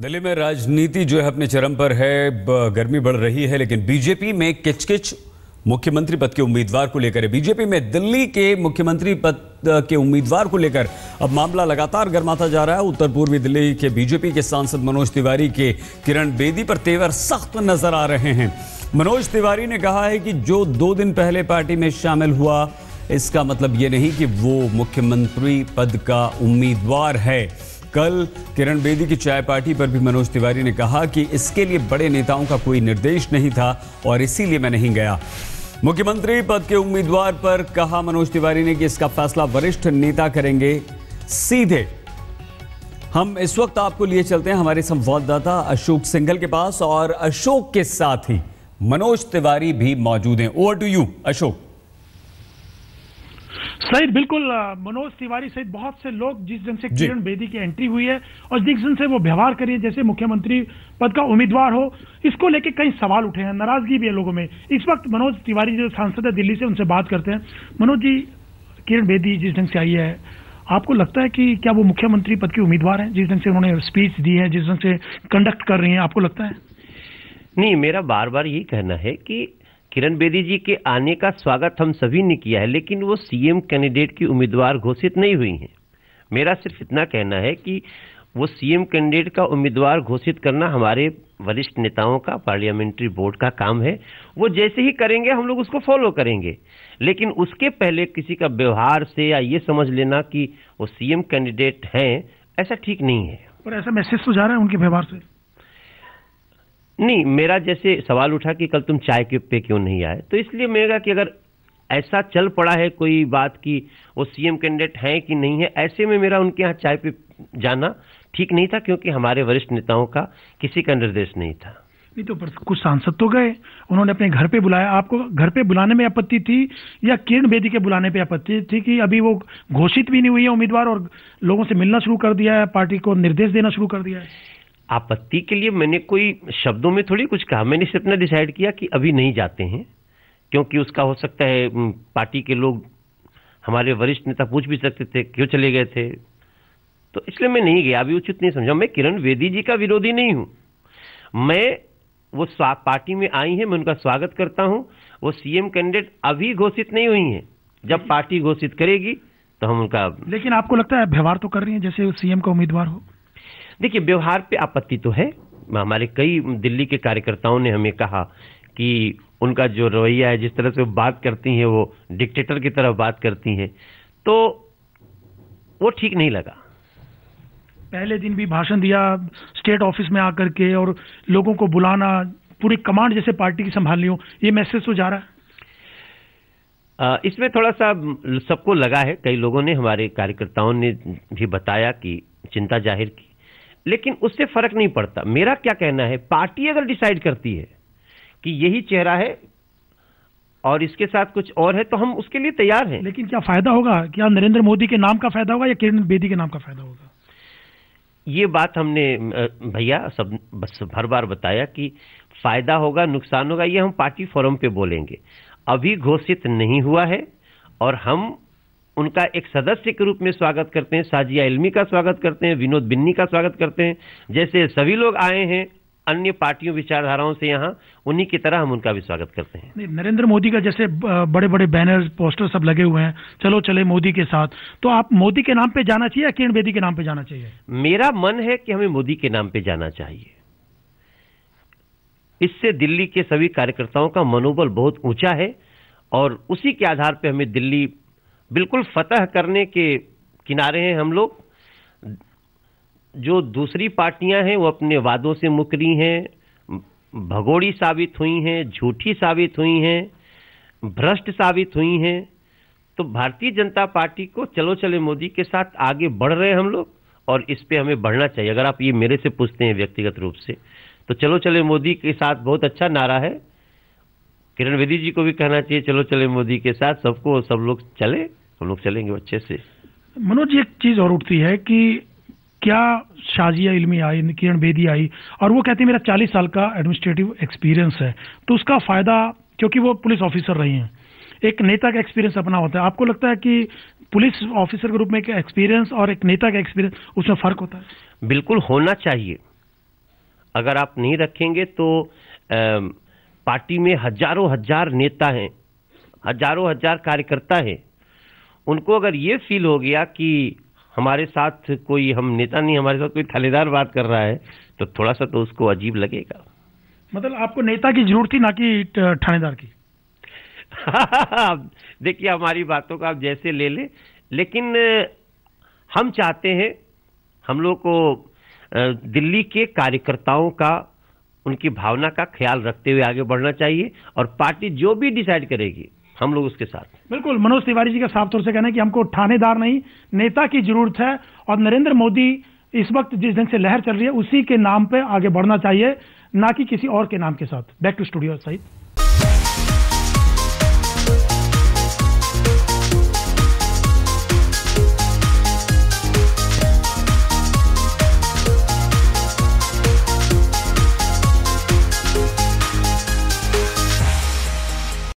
दिल्ली में राजनीति जो है अपने चरम पर है गर्मी बढ़ रही है लेकिन बीजेपी में किचकिच मुख्यमंत्री पद के उम्मीदवार को लेकर है बीजेपी में दिल्ली के मुख्यमंत्री पद के उम्मीदवार को लेकर अब मामला लगातार गर्माता जा रहा है उत्तर पूर्वी दिल्ली के बीजेपी के सांसद मनोज तिवारी के किरण बेदी पर तेवर सख्त नजर आ रहे हैं मनोज तिवारी ने कहा है कि जो दो दिन पहले पार्टी में शामिल हुआ इसका मतलब ये नहीं कि वो मुख्यमंत्री पद का उम्मीदवार है कल किरण बेदी की चाय पार्टी पर भी मनोज तिवारी ने कहा कि इसके लिए बड़े नेताओं का कोई निर्देश नहीं था और इसीलिए मैं नहीं गया मुख्यमंत्री पद के उम्मीदवार पर कहा मनोज तिवारी ने कि इसका फैसला वरिष्ठ नेता करेंगे सीधे हम इस वक्त आपको लिए चलते हैं हमारे संवाददाता अशोक सिंघल के पास और अशोक के साथ ही मनोज तिवारी भी मौजूद हैं ओवर टू यू अशोक सही बिल्कुल मनोज तिवारी सहित बहुत से लोग जिस दिन से किरण बेदी की एंट्री हुई है और जिस दिन से वो व्यवहार करिए जैसे मुख्यमंत्री पद का उम्मीदवार हो इसको लेके कई सवाल उठे हैं नाराजगी भी है लोगों में इस वक्त मनोज तिवारी जो सांसद है दिल्ली से उनसे बात करते हैं मनोज जी किरण बेदी जिस ढंग से आई है आपको लगता है कि क्या वो मुख्यमंत्री पद के उम्मीदवार हैं जिस ढंग से उन्होंने स्पीच दी है जिस ढंग से कंडक्ट कर रही हैं आपको लगता है नहीं मेरा बार बार यही कहना है कि किरण बेदी जी के आने का स्वागत हम सभी ने किया है लेकिन वो सीएम कैंडिडेट की उम्मीदवार घोषित नहीं हुई हैं मेरा सिर्फ इतना कहना है कि वो सीएम कैंडिडेट का उम्मीदवार घोषित करना हमारे वरिष्ठ नेताओं का पार्लियामेंट्री बोर्ड का काम है वो जैसे ही करेंगे हम लोग उसको फॉलो करेंगे लेकिन उसके पहले किसी का व्यवहार से या ये समझ लेना कि वो सीएम कैंडिडेट हैं ऐसा ठीक नहीं है और ऐसा मैसेज तो जा रहा है उनके व्यवहार से नहीं मेरा जैसे सवाल उठा कि कल तुम चाय के पे क्यों नहीं आए तो इसलिए मेरा कि अगर ऐसा चल पड़ा है कोई बात की वो सीएम कैंडिडेट हैं कि नहीं है ऐसे में मेरा उनके यहाँ चाय पे जाना ठीक नहीं था क्योंकि हमारे वरिष्ठ नेताओं का किसी का निर्देश नहीं था नहीं तो कुछ सांसद तो गए उन्होंने अपने घर पे बुलाया आपको घर पे बुलाने में आपत्ति थी या किरण बेदी के बुलाने पे आपत्ति थी कि अभी वो घोषित भी नहीं हुई है उम्मीदवार और लोगों से मिलना शुरू कर दिया है पार्टी को निर्देश देना शुरू कर दिया है आपत्ति के लिए मैंने कोई शब्दों में थोड़ी कुछ कहा मैंने सिर्फ ना डिसाइड किया कि अभी नहीं जाते हैं क्योंकि उसका हो सकता है पार्टी के लोग हमारे वरिष्ठ नेता पूछ भी सकते थे क्यों चले गए थे तो इसलिए मैं नहीं गया अभी उचित नहीं समझा मैं किरण वेदी जी का विरोधी नहीं हूं मैं वो पार्टी में आई हैं मैं उनका स्वागत करता हूं वो सीएम कैंडिडेट अभी घोषित नहीं हुई हैं जब पार्टी घोषित करेगी तो हम उनका लेकिन आपको लगता है व्यवहार तो कर रही है जैसे सीएम का उम्मीदवार हो देखिए व्यवहार पे आपत्ति तो है हमारे कई दिल्ली के कार्यकर्ताओं ने हमें कहा कि उनका जो रवैया है जिस तरह से वो बात करती हैं वो डिक्टेटर की तरह बात करती हैं तो वो ठीक नहीं लगा पहले दिन भी भाषण दिया स्टेट ऑफिस में आकर के और लोगों को बुलाना पूरी कमांड जैसे पार्टी की ली हो ये मैसेज तो जा रहा है इसमें थोड़ा सा सबको लगा है कई लोगों ने हमारे कार्यकर्ताओं ने भी बताया कि चिंता जाहिर की लेकिन उससे फर्क नहीं पड़ता मेरा क्या कहना है पार्टी अगर डिसाइड करती है कि यही चेहरा है और इसके साथ कुछ और है तो हम उसके लिए तैयार हैं लेकिन क्या फायदा होगा क्या नरेंद्र मोदी के नाम का फायदा होगा या किरण बेदी के नाम का फायदा होगा ये बात हमने भैया सब बस हर बार बताया कि फायदा होगा नुकसान होगा ये हम पार्टी फोरम पे बोलेंगे अभी घोषित नहीं हुआ है और हम उनका एक सदस्य के रूप में स्वागत करते हैं साजिया इलमी का स्वागत करते हैं विनोद बिन्नी का स्वागत करते हैं जैसे सभी लोग आए हैं अन्य पार्टियों विचारधाराओं से यहाँ उन्हीं की तरह हम उनका भी स्वागत करते हैं नरेंद्र मोदी का जैसे बड़े बड़े बैनर्स पोस्टर सब लगे हुए हैं चलो चले मोदी के साथ तो आप मोदी के नाम पे जाना चाहिए या किरण बेदी के नाम पे जाना चाहिए मेरा मन है कि हमें मोदी के नाम पे जाना चाहिए इससे दिल्ली के सभी कार्यकर्ताओं का मनोबल बहुत ऊंचा है और उसी के आधार पर हमें दिल्ली बिल्कुल फतह करने के किनारे हैं हम लोग जो दूसरी पार्टियां हैं वो अपने वादों से मुकरी हैं भगोड़ी साबित हुई हैं झूठी साबित हुई हैं भ्रष्ट साबित हुई हैं तो भारतीय जनता पार्टी को चलो चले मोदी के साथ आगे बढ़ रहे हैं हम लोग और इस पे हमें बढ़ना चाहिए अगर आप ये मेरे से पूछते हैं व्यक्तिगत रूप से तो चलो चले मोदी के साथ बहुत अच्छा नारा है किरण बेदी जी को भी कहना चाहिए चलो चले मोदी के साथ सबको सब लोग चले हम लोग चलेंगे अच्छे से मनोज एक चीज और उठती है कि क्या शाजिया इलमी आई किरण बेदी आई और वो कहती है मेरा चालीस साल का एडमिनिस्ट्रेटिव एक्सपीरियंस है तो उसका फायदा क्योंकि वो पुलिस ऑफिसर रही हैं एक नेता का एक्सपीरियंस अपना होता है आपको लगता है कि पुलिस ऑफिसर के रूप में एक एक्सपीरियंस और एक नेता का एक्सपीरियंस उसमें फर्क होता है बिल्कुल होना चाहिए अगर आप नहीं रखेंगे तो आ, पार्टी में हजारों हजार नेता हैं हजारों हजार कार्यकर्ता हैं उनको अगर ये फील हो गया कि हमारे साथ कोई हम नेता नहीं हमारे साथ कोई थालेदार बात कर रहा है तो थोड़ा सा तो उसको अजीब लगेगा मतलब आपको नेता की जरूरत थी ना कि थानेदार की देखिए हमारी बातों का आप जैसे ले लें लेकिन हम चाहते हैं हम लोग को दिल्ली के कार्यकर्ताओं का उनकी भावना का ख्याल रखते हुए आगे बढ़ना चाहिए और पार्टी जो भी डिसाइड करेगी हम लोग उसके साथ बिल्कुल मनोज तिवारी जी का साफ तौर से कहना है कि हमको थानेदार नहीं नेता की जरूरत है और नरेंद्र मोदी इस वक्त जिस ढंग से लहर चल रही है उसी के नाम पे आगे बढ़ना चाहिए ना कि किसी और के नाम के साथ बैक टू स्टूडियो सहित